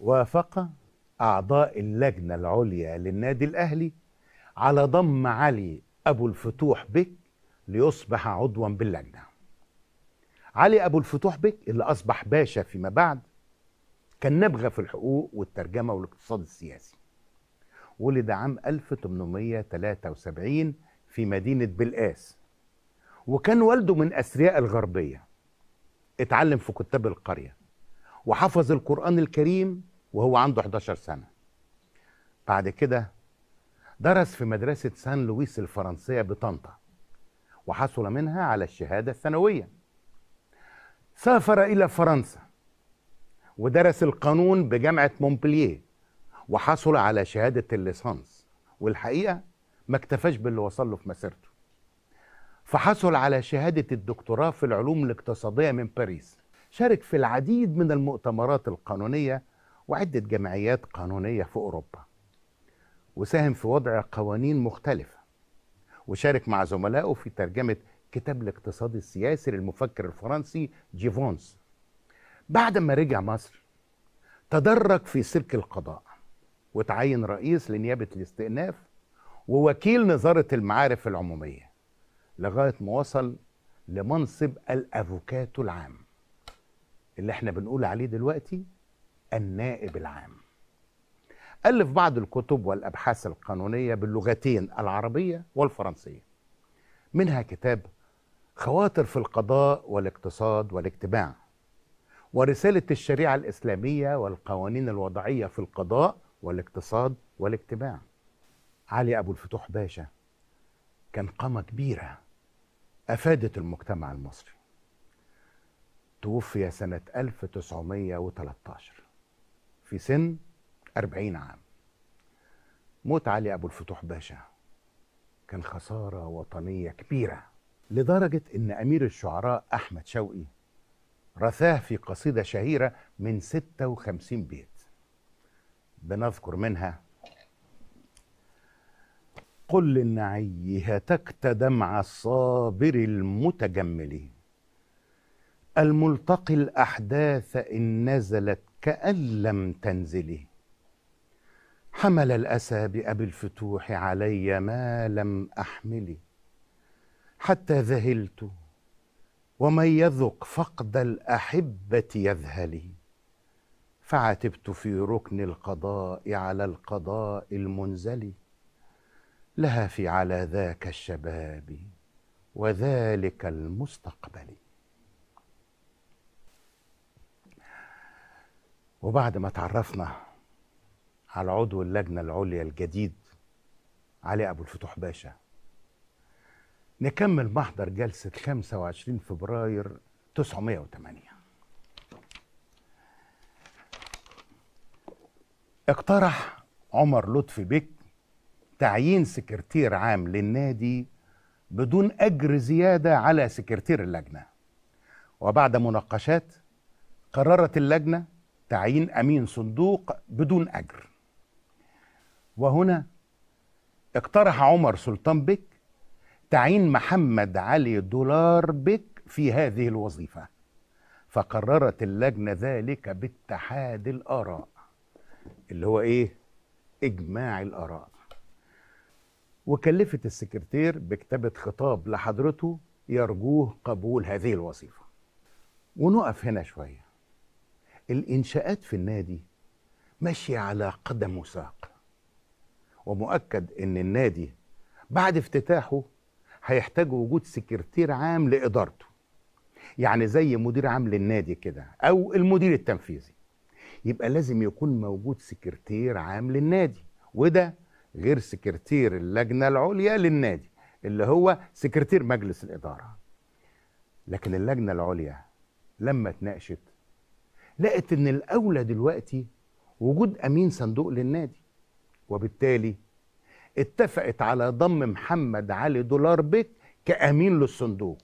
وافق أعضاء اللجنة العليا للنادي الأهلي على ضم علي أبو الفتوح بك ليصبح عضوا باللجنة علي أبو الفتوح بك اللي أصبح باشا فيما بعد كان نبغى في الحقوق والترجمة والاقتصاد السياسي ولد عام 1873 في مدينة بلقاس وكان والده من أثرياء الغربية اتعلم في كتاب القرية وحفظ القرآن الكريم وهو عنده 11 سنة بعد كده درس في مدرسة سان لويس الفرنسية بطنطا وحصل منها على الشهادة الثانوية سافر إلى فرنسا ودرس القانون بجامعة مونبلييه وحصل على شهادة الليسانس والحقيقة ما اكتفاش باللي وصل له في مسيرته فحصل على شهادة الدكتوراه في العلوم الاقتصادية من باريس شارك في العديد من المؤتمرات القانونية وعدة جمعيات قانونية في أوروبا وساهم في وضع قوانين مختلفة وشارك مع زملائه في ترجمة كتاب الاقتصاد السياسي للمفكر الفرنسي جيفونز بعد ما رجع مصر تدرج في سلك القضاء وتعين رئيس لنيابة الاستئناف ووكيل نظارة المعارف العمومية لغاية ما وصل لمنصب الأفوكاتو العام اللي احنا بنقول عليه دلوقتي النائب العام ألف بعض الكتب والأبحاث القانونية باللغتين العربية والفرنسية منها كتاب خواطر في القضاء والاقتصاد والاجتماع ورسالة الشريعة الإسلامية والقوانين الوضعية في القضاء والاقتصاد والاجتماع علي أبو الفتوح باشا كان قامة كبيرة أفادت المجتمع المصري توفي سنة 1913 في سن 40 عام موت علي أبو الفتوح باشا كان خسارة وطنية كبيرة لدرجة إن أمير الشعراء أحمد شوقي رثاه في قصيدة شهيرة من 56 بيت بنذكر منها قل للنعي هتكت دمع الصابر المتجمل الملتقي الأحداث إن نزلت كأن لم تنزله حمل الأسى بأبي الفتوح علي ما لم أحمله حتى ذهلت ومن يذق فقد الأحبة يذهلي فعتبت في ركن القضاء على القضاء المنزل لها في على ذاك الشباب وذلك المستقبل وبعد ما تعرفنا على عضو اللجنة العليا الجديد علي أبو الفتوح باشا نكمل محضر جلسة 25 فبراير 908 اقترح عمر لطفي بك تعيين سكرتير عام للنادي بدون أجر زيادة على سكرتير اللجنة وبعد مناقشات قررت اللجنة تعيين امين صندوق بدون اجر وهنا اقترح عمر سلطان بك تعيين محمد علي دولار بك في هذه الوظيفه فقررت اللجنه ذلك باتحاد الاراء اللي هو ايه اجماع الاراء وكلفت السكرتير بكتابه خطاب لحضرته يرجوه قبول هذه الوظيفه ونقف هنا شويه الانشاءات في النادي ماشيه على قدم وساق ومؤكد ان النادي بعد افتتاحه هيحتاج وجود سكرتير عام لادارته يعني زي مدير عام للنادي كده او المدير التنفيذي يبقى لازم يكون موجود سكرتير عام للنادي وده غير سكرتير اللجنه العليا للنادي اللي هو سكرتير مجلس الاداره لكن اللجنه العليا لما اتناقشت لقت ان الاولى دلوقتي وجود امين صندوق للنادي وبالتالي اتفقت على ضم محمد علي دولار بيك كامين للصندوق